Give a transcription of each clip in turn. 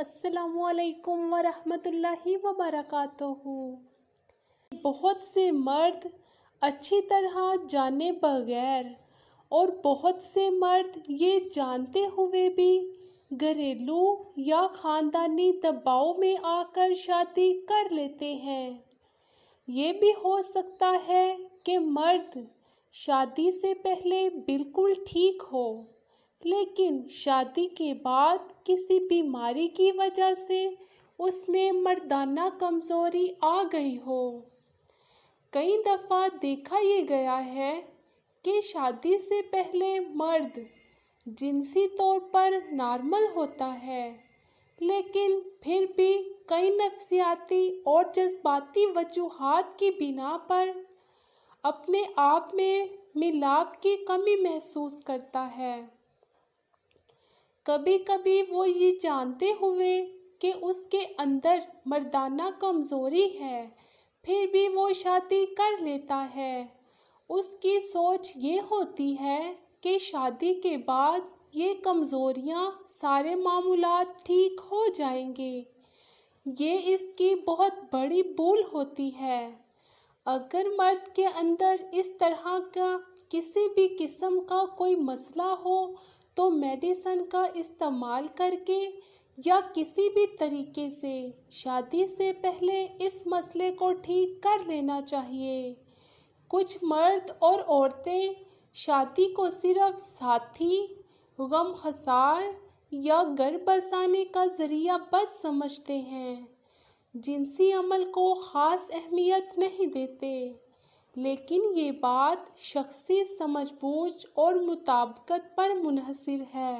असलकम वरहमतुल्लाहि वबरकातुहू बहुत से मर्द अच्छी तरह जाने बगैर और बहुत से मर्द ये जानते हुए भी घरेलू या ख़ानदानी दबाव में आकर शादी कर लेते हैं ये भी हो सकता है कि मर्द शादी से पहले बिल्कुल ठीक हो लेकिन शादी के बाद किसी बीमारी की वजह से उसमें मर्दाना कमज़ोरी आ गई हो कई दफ़ा देखा ये गया है कि शादी से पहले मर्द जिनसी तौर पर नॉर्मल होता है लेकिन फिर भी कई नफ्सियाती और जज्बाती वजूहत की बिना पर अपने आप में मिलाप की कमी महसूस करता है कभी कभी वो ये जानते हुए कि उसके अंदर मर्दाना कमज़ोरी है फिर भी वो शादी कर लेता है उसकी सोच ये होती है कि शादी के बाद ये कमज़ोरियाँ सारे मामूलत ठीक हो जाएंगे ये इसकी बहुत बड़ी भूल होती है अगर मर्द के अंदर इस तरह का किसी भी किस्म का कोई मसला हो तो मेडिसन का इस्तेमाल करके या किसी भी तरीके से शादी से पहले इस मसले को ठीक कर लेना चाहिए कुछ मर्द और औरतें शादी को सिर्फ साथी गम खसार या घर बसाने का ज़रिया बस समझते हैं जिनसी अमल को ख़ास अहमियत नहीं देते लेकिन ये बात शख्सी समझबूझ और मुताबकत पर मुनहसर है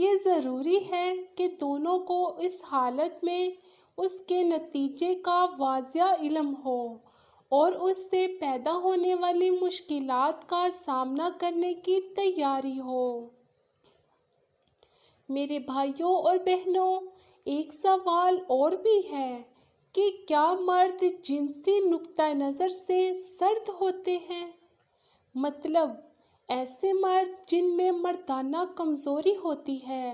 ये ज़रूरी है कि दोनों को इस हालत में उसके नतीजे का वाजिया इलम हो और उससे पैदा होने वाली मुश्किलात का सामना करने की तैयारी हो मेरे भाइयों और बहनों एक सवाल और भी है कि क्या मर्द जिनसी नुक्ता नज़र से सर्द होते हैं मतलब ऐसे मर्द जिनमें मर्दाना कमज़ोरी होती है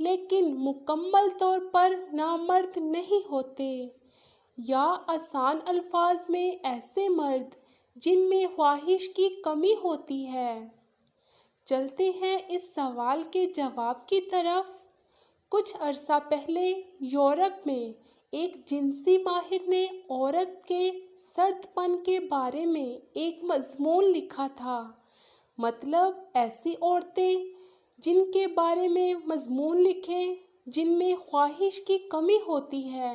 लेकिन मुकम्मल तौर पर नामर्द नहीं होते या आसान अल्फाज में ऐसे मर्द जिनमें ख्वाहिश की कमी होती है चलते हैं इस सवाल के जवाब की तरफ कुछ अरसा पहले यूरोप में एक जिनसी माहिर ने औरत के सर्दपन के बारे में एक मजमून लिखा था मतलब ऐसी औरतें जिनके बारे में मजमून लिखे जिनमें ख्वाहिश की कमी होती है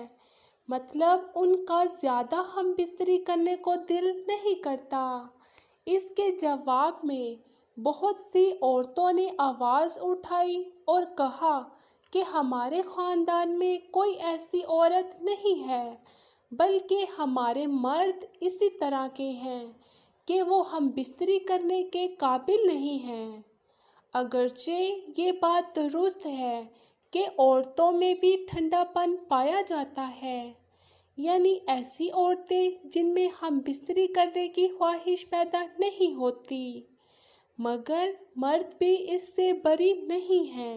मतलब उनका ज़्यादा हम बिस्तरी करने को दिल नहीं करता इसके जवाब में बहुत सी औरतों ने आवाज़ उठाई और कहा कि हमारे ख़ानदान में कोई ऐसी औरत नहीं है बल्कि हमारे मर्द इसी तरह के हैं कि वो हम बिस्तरी करने के काबिल नहीं हैं अगरचे ये बात दुरुस्त है कि औरतों में भी ठंडापन पाया जाता है यानी ऐसी औरतें जिनमें हम बिस्तरी करने की ख्वाहिश पैदा नहीं होती मगर मर्द भी इससे बरी नहीं हैं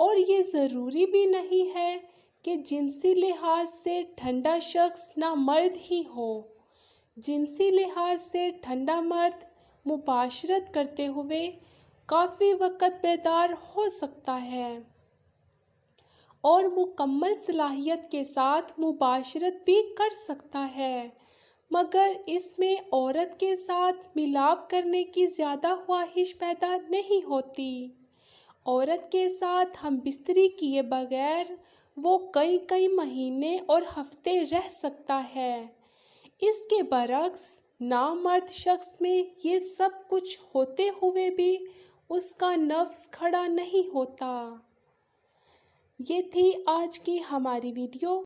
और ये ज़रूरी भी नहीं है कि जिनसी लिहाज से ठंडा शख्स ना मर्द ही हो जिनसी लिहाज से ठंडा मर्द मुबाशरत करते हुए काफ़ी वक़्त बेदार हो सकता है और मुकम्मल सलाहियत के साथ मुबाशरत भी कर सकता है मगर इसमें औरत के साथ मिलाप करने की ज़्यादा ख्वाहिश पैदा नहीं होती औरत के साथ हम बिस्तरी किए बगैर वो कई कई महीने और हफ्ते रह सकता है इसके बरक्स नामर्द शख्स में ये सब कुछ होते हुए भी उसका नफ्स खड़ा नहीं होता ये थी आज की हमारी वीडियो